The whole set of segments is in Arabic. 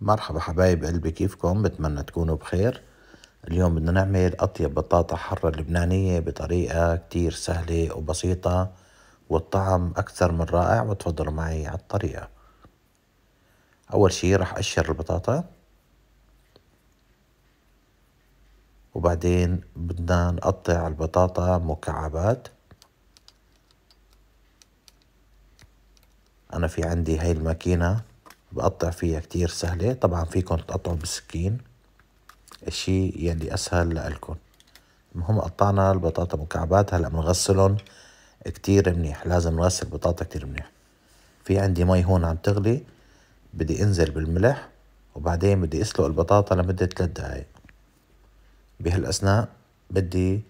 مرحبا حبايب قلبي كيفكم بتمنى تكونوا بخير اليوم بدنا نعمل أطيب بطاطا حرة لبنانية بطريقة كتير سهلة وبسيطة والطعم أكثر من رائع وتفضلوا معي على الطريقة أول شي رح أقشر البطاطا وبعدين بدنا نقطع البطاطا مكعبات أنا في عندي هاي الماكينة بقطع فيها كتير سهلة طبعا فيكم تقطعوا بالسكين الشي يلي أسهل لإلكم المهم قطعنا البطاطا مكعبات هلأ بنغسلهم كتير منيح لازم نغسل البطاطا كتير منيح في عندي مي هون عم تغلي بدي انزل بالملح وبعدين بدي اسلق البطاطا لمدة ثلاث دقايق بهالأثناء بدي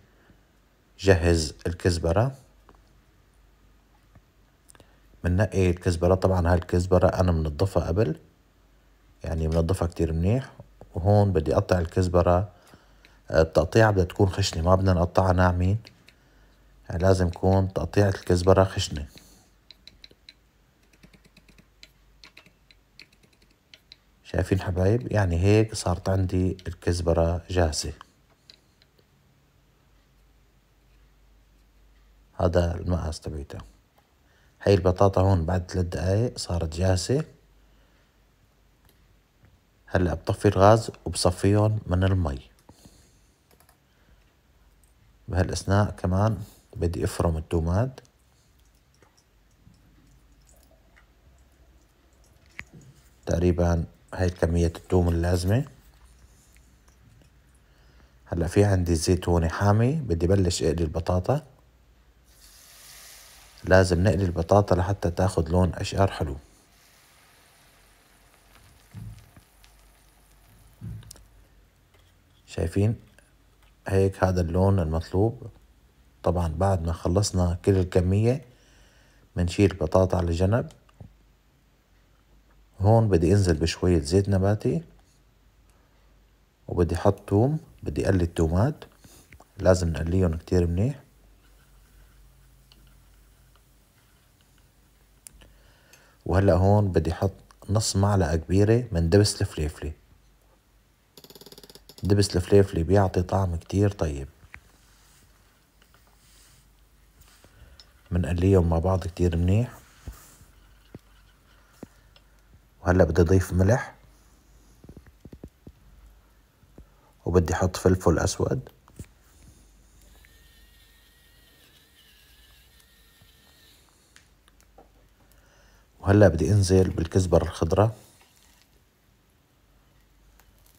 جهز الكزبرة بنقي الكزبرة طبعا هاي الكزبرة أنا منضفها قبل يعني منضفها كتير منيح وهون بدي أقطع الكزبرة التقطيع بدها تكون خشنة ما بدنا نقطعها ناعمين يعني لازم يكون تقطيعة الكزبرة خشنة شايفين حبايب يعني هيك صارت عندي الكزبرة جاهزة هذا المقاس تبعيته هاي البطاطا هون بعد ثلاث دقايق صارت جاهزة هلأ بطفي الغاز وبصفيهم من المي بهالأثناء كمان بدي أفرم التومات تقريبا هاي كمية التوم اللازمة هلأ في عندي زيت حامي بدي بلش أقلي البطاطا لازم نقلي البطاطا لحتى تاخد لون أشقر حلو شايفين هيك هذا اللون المطلوب طبعا بعد ما خلصنا كل الكمية بنشيل البطاطا على جنب هون بدي انزل بشوية زيت نباتي وبدي احط توم بدي قلي التومات لازم نقليهم كتير منيح وهلا هون بدي احط نص معلقة كبيرة من دبس الفليفلة دبس الفليفلة بيعطي طعم كتير طيب بنقليهم مع بعض كتير منيح وهلا بدي اضيف ملح وبدي احط فلفل اسود وهلا بدي انزل بالكزبر الخضراء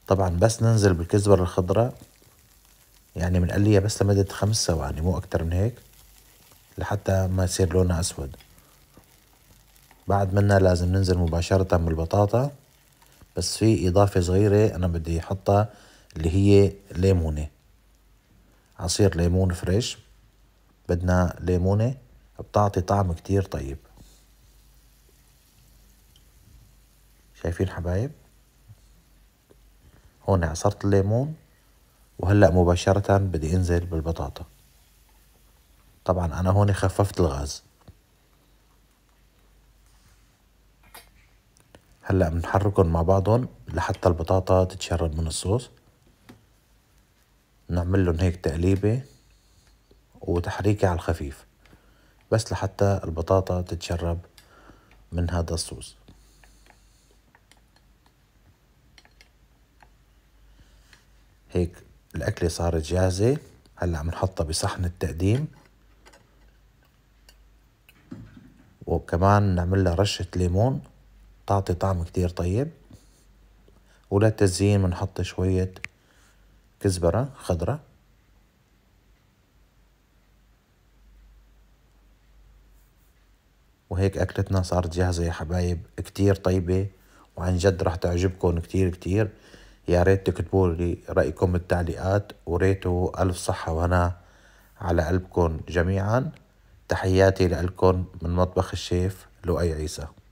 طبعا بس ننزل بالكزبر الخضراء يعني بنقليها بس لمدة خمس ثواني مو أكتر من هيك لحتى ما يصير لونها أسود بعد منا لازم ننزل مباشرة بالبطاطا بس في إضافة صغيرة أنا بدي أحطها اللي هي ليمونة عصير ليمون فريش بدنا ليمونة بتعطي طعم كتير طيب شايفين حبايب هون عصرت الليمون وهلأ مباشرة بدي انزل بالبطاطا طبعا انا هون خففت الغاز هلأ بنحركهم مع بعضهم لحتى البطاطا تتشرب من الصوص نعمل لهم هيك تقليبة وتحريكة على الخفيف بس لحتى البطاطا تتشرب من هذا الصوص هيك الأكلة صارت جاهزة هلأ عم نحطها بصحن التقديم وكمان نعمل لها رشة ليمون تعطي طعم كتير طيب وللتزيين بنحط شوية كزبرة خضرة وهيك أكلتنا صارت جاهزة يا حبايب كتير طيبة وعن جد رح تعجبكم كتير كتير يا ريت تكتبوا لي رأيكم بالتعليقات وريتوا ألف صحة وهنا على قلبكم جميعا تحياتي لكم من مطبخ الشيف لؤي عيسى